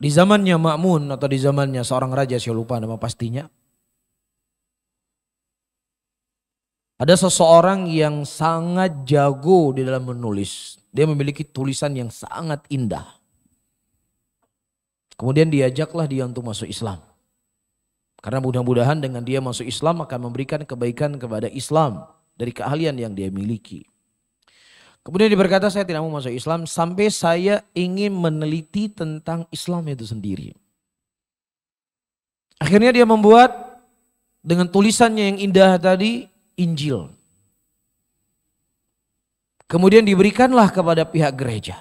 Di zamannya Ma'mun atau di zamannya seorang raja saya lupa nama pastinya. Ada seseorang yang sangat jago di dalam menulis. Dia memiliki tulisan yang sangat indah. Kemudian diajaklah dia untuk masuk Islam. Karena mudah-mudahan dengan dia masuk Islam akan memberikan kebaikan kepada Islam dari keahlian yang dia miliki. Kemudian diberkata saya tidak mau masuk Islam sampai saya ingin meneliti tentang Islam itu sendiri. Akhirnya dia membuat dengan tulisannya yang indah tadi, Injil. Kemudian diberikanlah kepada pihak gereja.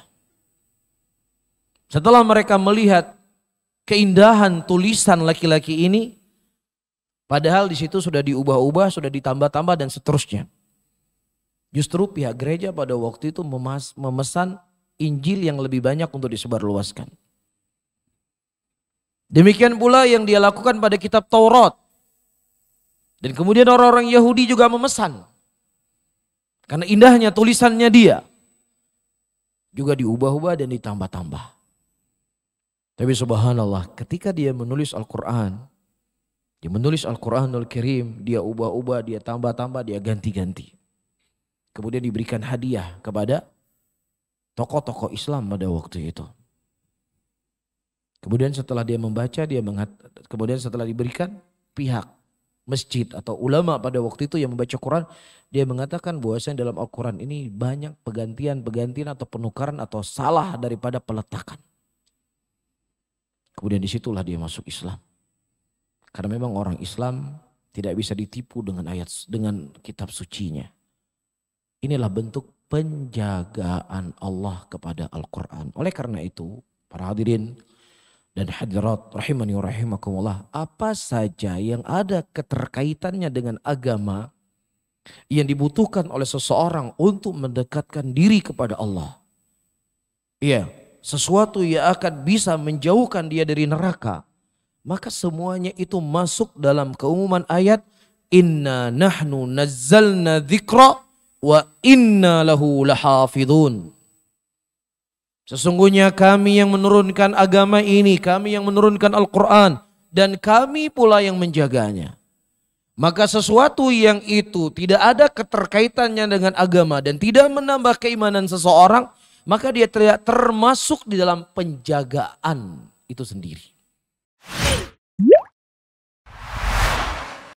Setelah mereka melihat keindahan tulisan laki-laki ini, padahal di situ sudah diubah-ubah, sudah ditambah-tambah dan seterusnya. Justru pihak gereja pada waktu itu memesan Injil yang lebih banyak untuk disebarluaskan. Demikian pula yang dia lakukan pada kitab Taurat. Dan kemudian orang-orang Yahudi juga memesan. Karena indahnya tulisannya dia. Juga diubah-ubah dan ditambah-tambah. Tapi subhanallah ketika dia menulis Al-Quran. Dia menulis al quran Al Kirim. Dia ubah-ubah, dia tambah-tambah, dia ganti-ganti kemudian diberikan hadiah kepada tokoh-tokoh Islam pada waktu itu. Kemudian setelah dia membaca, dia menghat, kemudian setelah diberikan pihak masjid atau ulama pada waktu itu yang membaca Quran, dia mengatakan bahwasanya dalam Al-Quran ini banyak pegantian-pegantian atau penukaran atau salah daripada peletakan. Kemudian disitulah dia masuk Islam. Karena memang orang Islam tidak bisa ditipu dengan ayat dengan kitab sucinya. Inilah bentuk penjagaan Allah kepada Al-Quran. Oleh karena itu, para hadirin dan hadirat rahimani wa rahimakumullah, apa saja yang ada keterkaitannya dengan agama yang dibutuhkan oleh seseorang untuk mendekatkan diri kepada Allah. Iya, sesuatu yang akan bisa menjauhkan dia dari neraka. Maka semuanya itu masuk dalam keumuman ayat Inna nahnu nazzalna dzikra wa inna lahu lahafidhun Sesungguhnya kami yang menurunkan agama ini, kami yang menurunkan Al-Quran, dan kami pula yang menjaganya. Maka sesuatu yang itu tidak ada keterkaitannya dengan agama dan tidak menambah keimanan seseorang, maka dia tidak termasuk di dalam penjagaan itu sendiri.